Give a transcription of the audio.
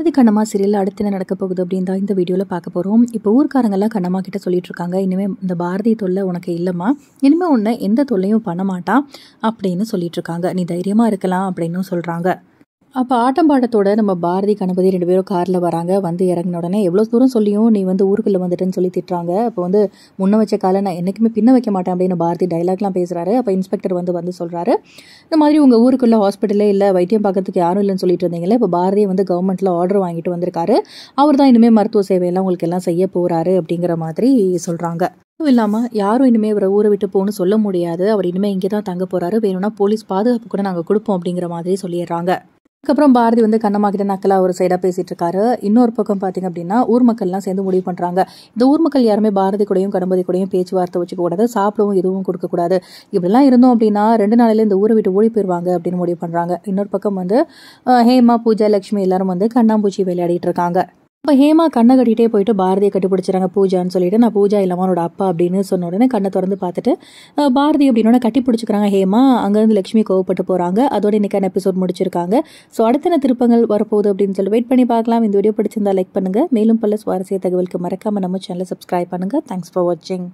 அது கண்ணம்மா சீரியலில் அடுத்து என்ன நடக்க போகுது அப்படின்னு தான் இந்த வீடியோவில் பார்க்க போகிறோம் இப்போ ஊர்க்காரங்கெல்லாம் கண்ணம்மா கிட்ட சொல்லிட்டு இருக்காங்க இனிமேல் இந்த பாரதி தொல்லை உனக்கு இல்லைம்மா இனிமேல் உன்னை எந்த தொல்லையும் பண்ண மாட்டான் அப்படின்னு சொல்லிட்டு இருக்காங்க நீ தைரியமாக இருக்கலாம் அப்படின்னு சொல்கிறாங்க அப்போ ஆட்டம் பாட்டத்தோட நம்ம பாரதி கணபதி ரெண்டு பேரும் காரில் வராங்க வந்து இறங்கின உடனே எவ்வளோ தூரம் சொல்லியும் நீ வந்து ஊருக்குள்ளே வந்துட்டேன்னு சொல்லி திட்டுறாங்க அப்போ வந்து முன்ன வச்ச காலை நான் என்றைக்குமே பின்ன வைக்க மாட்டேன் அப்படின்னு பாரதி டைலாக்லாம் பேசுகிறாரு அப்போ இன்ஸ்பெக்டர் வந்து வந்து சொல்கிறாரு இந்த மாதிரி உங்கள் ஊருக்குள்ளே ஹாஸ்பிட்டலே இல்லை வைத்தியம் பார்க்கறதுக்கு யாரும் இல்லைன்னு சொல்லிட்டு இருந்தீங்களே இப்போ பாரதியை வந்து கவர்மெண்ட்டில் ஆர்டர் வாங்கிட்டு வந்திருக்காரு அவர் தான் இனிமேல் மருத்துவ சேவையெல்லாம் உங்களுக்கு எல்லாம் செய்ய போகிறாரு அப்படிங்கிற மாதிரி சொல்கிறாங்க அதுவும் இல்லாமல் யாரும் இனிமேல் இவரை ஊரை விட்டு போகணும்னு சொல்ல முடியாது அவர் இனிமேல் இங்கே தான் தங்க போகிறாரு வேணும்னா போலீஸ் பாதுகாப்பு கூட நாங்கள் கொடுப்போம் அப்படிங்கிற மாதிரி சொல்லிடுறாங்க அதுக்கப்புறம் பாரதி வந்து கண்ணம்மா கிட்ட நக்கலா ஒரு சைடாக பேசிட்டு இருக்காரு இன்னொரு பக்கம் பார்த்தீங்க அப்படின்னா ஊர் மக்கள்லாம் சேர்ந்து முடிவு பண்ணுறாங்க இந்த ஊர் மக்கள் யாருமே பாரதி கூடயும் கடம்பதி கூடயும் பேச்சுவார்த்தை கூடாது சாப்பிடவும் எதுவும் கொடுக்கக்கூடாது இப்படிலாம் இருந்தோம் அப்படின்னா ரெண்டு நாளில இந்த ஊரை விட்டு ஓடி போயிடுவாங்க அப்படின்னு முடிவு பண்ணுறாங்க இன்னொரு பக்கம் வந்து ஹேமா பூஜா லக்ஷ்மி எல்லாரும் வந்து கண்ணாம்பூச்சி விளையாடிட்டு இருக்காங்க இப்போ ஹேமா கண்ணை கட்டிகிட்டே போயிட்டு பாரதியை கட்டிப்பிடிச்சிறாங்க பூஜான்னு சொல்லிட்டு நான் பூஜா அவனோட அப்பா அப்படின்னு சொன்ன உடனே கண்ணை திறந்து பார்த்துட்டு பாரதி அப்படின்னோட கட்டி பிடிச்சிக்கிறாங்க ஹேமா அங்கேருந்து லட்சுமி கோவப்பட்டு போகிறாங்க அதோட இன்னைக்கான எபிசோட் முடிச்சிருக்காங்க ஸோ அடுத்த திருப்பங்கள் வரப்போகுது அப்படின்னு சொல்லி வெயிட் பண்ணி பார்க்கலாம் இந்த வீடியோ பிடிச்சிருந்தா லைக் பண்ணுங்கள் மேலும் பல சுவாரஸ்ய தகவலுக்கு மறக்காமல் நம்ம சேனலை சப்ஸ்கிரைப் பண்ணுங்கள் தேங்க்ஸ் ஃபார் வாட்சிங்